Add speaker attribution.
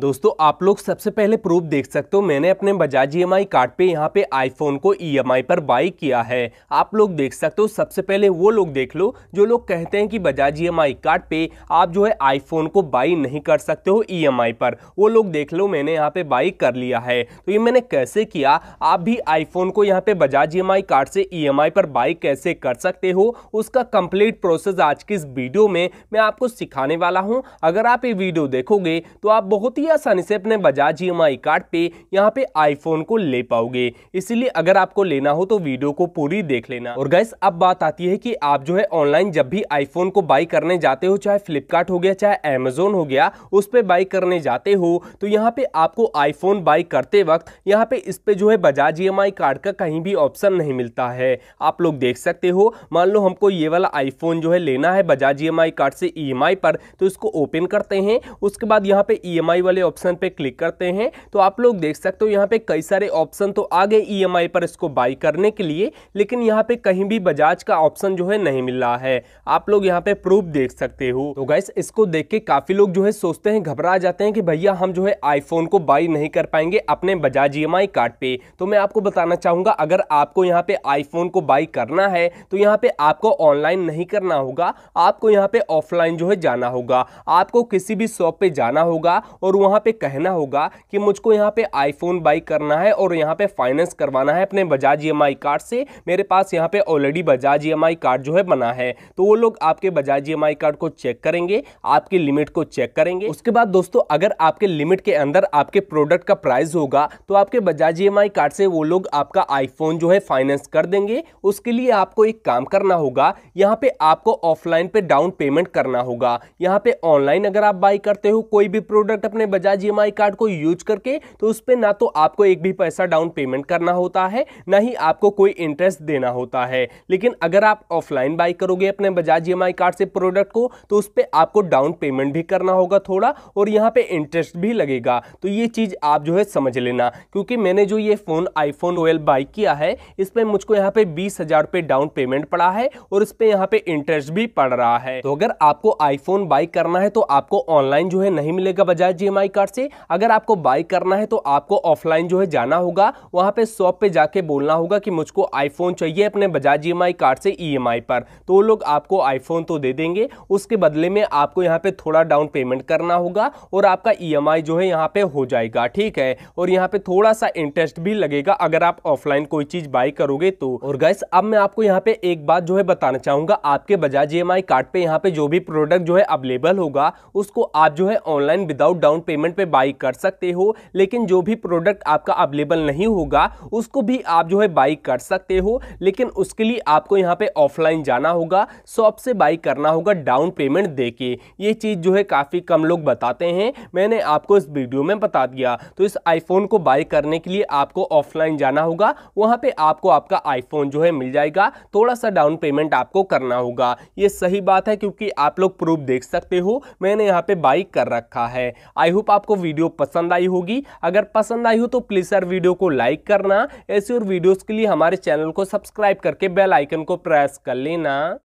Speaker 1: दोस्तों आप लोग सबसे पहले प्रूफ देख सकते हो मैंने अपने बजाज ई e कार्ड पे यहाँ पे आईफोन को ई e पर बाई किया है आप लोग देख सकते हो सबसे पहले वो लोग देख लो जो लोग कहते हैं कि बजाज ई e कार्ड पे आप जो है आईफोन को बाई नहीं कर सकते हो ई पर वो लोग देख लो मैंने यहाँ पे बाई कर लिया है तो ये मैंने कैसे किया आप भी आईफोन को यहाँ पे बजाज ई कार्ड से ई पर बाई कैसे कर सकते हो उसका कंप्लीट प्रोसेस आज की इस वीडियो में मैं आपको सिखाने वाला हूँ अगर आप ये वीडियो देखोगे तो आप बहुत ही ही आसानी से अपने Bajaj E M I card पे यहाँ पे आईफोन को ले पाओगे इसीलिए अगर आपको लेना हो तो वीडियो को पूरी देख लेना और गैस अब बात आती है कि आप जो है ऑनलाइन जब भी आईफोन को बाई करने जाते हो चाहे फ्लिपकार्ट हो गया चाहे अमेजोन हो गया उस पर बाई करने जाते हो तो यहाँ पे आपको आईफोन बाई करते वक्त यहाँ पे इस पे जो है बजाज ई कार्ड का कहीं भी ऑप्शन नहीं मिलता है आप लोग देख सकते हो मान लो हमको ये वाला आईफोन जो है लेना है बजाज ई कार्ड से ई e पर तो इसको ओपन करते हैं उसके बाद यहाँ पे ई e वाला वाले ऑप्शन पे क्लिक करते हैं तो आप लोग देख सकते हो यहाँ पे कई सारे ऑप्शन तो आ गए ई पर इसको बाई करने के लिए लेकिन यहाँ पे कहीं भी बजाज का ऑप्शन जो है नहीं मिल रहा है आप लोग यहाँ पे प्रूफ देख सकते हो तो गैस इसको देख के काफी लोग जो है सोचते हैं घबरा जाते हैं कि भैया हम जो है आईफोन को बाई नहीं कर पाएंगे अपने बजाज ई e कार्ड पे तो मैं आपको बताना चाहूंगा अगर आपको यहाँ पे आईफोन को बाई करना है तो यहाँ पे आपको ऑनलाइन नहीं करना होगा आपको यहाँ पे ऑफलाइन जो है जाना होगा आपको किसी भी शॉप पे जाना होगा और वहां पे कहना होगा कि मुझको यहां पे आईफोन बाई करना है और यहां पे फाइनेंस करवाना है अपने बजाज ई कार्ड से मेरे पास यहां पे ऑलरेडी बजाज ई कार्ड जो है बना है तो वो लोग आपके बजाज ई कार्ड को चेक करेंगे आपकी लिमिट को चेक करेंगे उसके बाद दोस्तों अगर आपके लिमिट के अंदर आपके प्रोडक्ट का प्राइस होगा तो आपके बजाज ई कार्ड से वो लोग आपका आईफोन जो है फाइनेंस कर देंगे उसके लिए आपको एक काम करना होगा यहाँ पे आपको ऑफलाइन पे डाउन पेमेंट करना होगा यहाँ पे ऑनलाइन अगर आप बाई करते हो कोई भी प्रोडक्ट अपने बजाज ई कार्ड को यूज करके तो उस पर ना तो आपको एक भी पैसा डाउन पेमेंट करना होता है ना ही आपको कोई इंटरेस्ट देना होता है लेकिन अगर आप ऑफलाइन बाई करोगे अपने बजाज ई कार्ड से प्रोडक्ट को तो उस पर आपको डाउन पेमेंट भी करना होगा थोड़ा और यहाँ पर इंटरेस्ट भी लगेगा तो ये चीज़ आप जो है समझ लेना क्योंकि मैंने जो ये फ़ोन आईफोन ट्वेल्व बाई किया है इस पर मुझको यहाँ पे बीस हज़ार रुपये डाउन पेमेंट पड़ा है और इस पर यहाँ पे इंटरेस्ट भी पड़ रहा है तो अगर आपको आईफोन बाई करना है तो आपको ऑनलाइन जो है नहीं मिलेगा बजाज जी ई e कार्ड से अगर आपको बाई करना है तो आपको ऑफलाइन जो है जाना होगा वहां पे शॉप पे जाके बोलना होगा कि मुझको आईफोन चाहिए अपने बजाज ई कार्ड से ई e पर तो वो लोग आपको आईफोन तो दे देंगे उसके बदले में आपको यहाँ पे थोड़ा डाउन पेमेंट करना होगा और आपका ई e जो है यहाँ पे हो जाएगा ठीक है और यहाँ पे थोड़ा सा इंटरेस्ट भी लगेगा अगर आप ऑफलाइन कोई चीज बाई करोगे तो और गैस अब मैं आपको यहाँ पे एक बात जो है बताना चाहूंगा आपके बजाज ई कार्ड पे यहाँ पे जो भी प्रोडक्ट जो है अवेलेबल होगा उसको आप जो है ऑनलाइन विदाउट डाउन पेमेंट पे बाई कर सकते हो लेकिन जो भी प्रोडक्ट आपका अवेलेबल नहीं होगा उसको भी आप जो है बाई कर सकते हो लेकिन उसके लिए आपको यहाँ पे ऑफलाइन जाना होगा शॉप से बाई करना होगा डाउन पेमेंट दे के ये चीज़ जो है काफ़ी कम लोग बताते हैं मैंने आपको इस वीडियो में बता दिया तो इस आईफोन को बाई करने के लिए आपको ऑफलाइन जाना होगा वहाँ पर आपको आपका आईफोन जो है मिल जाएगा थोड़ा सा डाउन पेमेंट आपको करना होगा ये सही बात है क्योंकि आप लोग प्रूफ देख सकते हो मैंने यहाँ पे बाई कर रखा है आई होप आपको वीडियो पसंद आई होगी अगर पसंद आई हो तो प्लीज़ सर वीडियो को लाइक करना ऐसी और वीडियोस के लिए हमारे चैनल को सब्सक्राइब करके बेल आइकन को प्रेस कर लेना